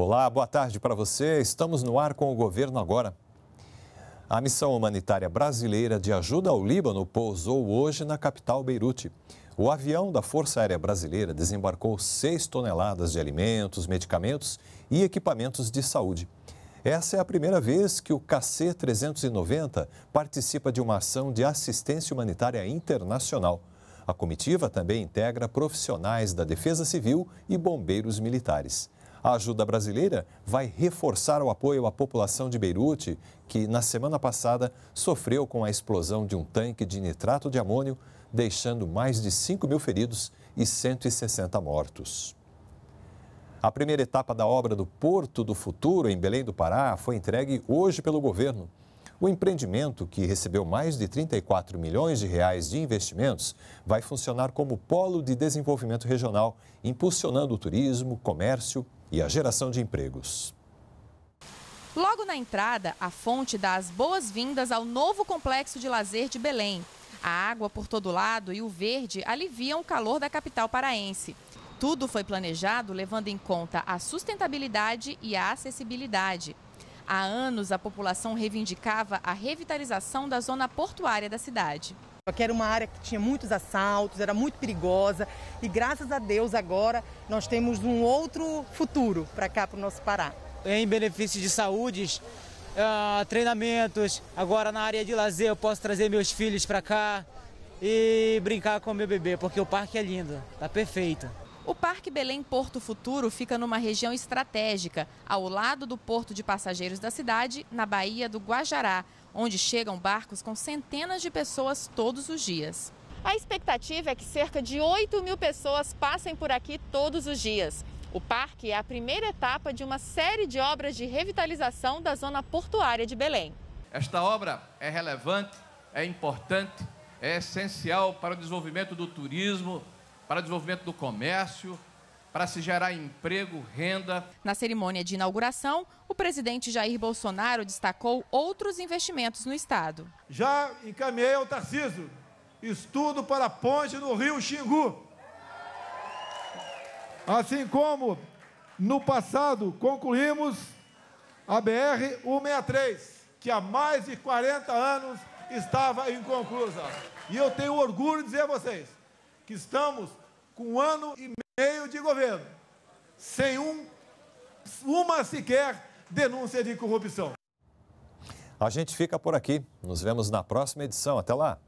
Olá, boa tarde para você. Estamos no ar com o governo agora. A missão humanitária brasileira de ajuda ao Líbano pousou hoje na capital Beirute. O avião da Força Aérea Brasileira desembarcou 6 toneladas de alimentos, medicamentos e equipamentos de saúde. Essa é a primeira vez que o KC-390 participa de uma ação de assistência humanitária internacional. A comitiva também integra profissionais da Defesa Civil e bombeiros militares. A ajuda brasileira vai reforçar o apoio à população de Beirute, que na semana passada sofreu com a explosão de um tanque de nitrato de amônio, deixando mais de 5 mil feridos e 160 mortos. A primeira etapa da obra do Porto do Futuro, em Belém do Pará, foi entregue hoje pelo governo. O empreendimento, que recebeu mais de 34 milhões de reais de investimentos, vai funcionar como polo de desenvolvimento regional, impulsionando o turismo, comércio e a geração de empregos. Logo na entrada, a fonte dá as boas-vindas ao novo complexo de lazer de Belém. A água por todo lado e o verde aliviam o calor da capital paraense. Tudo foi planejado levando em conta a sustentabilidade e a acessibilidade. Há anos, a população reivindicava a revitalização da zona portuária da cidade que era uma área que tinha muitos assaltos, era muito perigosa e graças a Deus agora nós temos um outro futuro para cá, para o nosso Pará. Em benefício de saúde, uh, ah, treinamentos, agora na área de lazer eu posso trazer meus filhos para cá e brincar com meu bebê, porque o parque é lindo, tá perfeito. O Parque Belém Porto Futuro fica numa região estratégica, ao lado do porto de passageiros da cidade, na Baía do Guajará onde chegam barcos com centenas de pessoas todos os dias. A expectativa é que cerca de 8 mil pessoas passem por aqui todos os dias. O parque é a primeira etapa de uma série de obras de revitalização da zona portuária de Belém. Esta obra é relevante, é importante, é essencial para o desenvolvimento do turismo, para o desenvolvimento do comércio, para se gerar emprego, renda. Na cerimônia de inauguração, o presidente Jair Bolsonaro destacou outros investimentos no estado. Já encaminhei ao Tarciso estudo para a ponte no Rio Xingu. Assim como no passado concluímos a BR 163, que há mais de 40 anos estava inconclusa. E eu tenho orgulho de dizer a vocês que estamos com um ano e meio meio de governo, sem um, uma sequer denúncia de corrupção. A gente fica por aqui. Nos vemos na próxima edição. Até lá.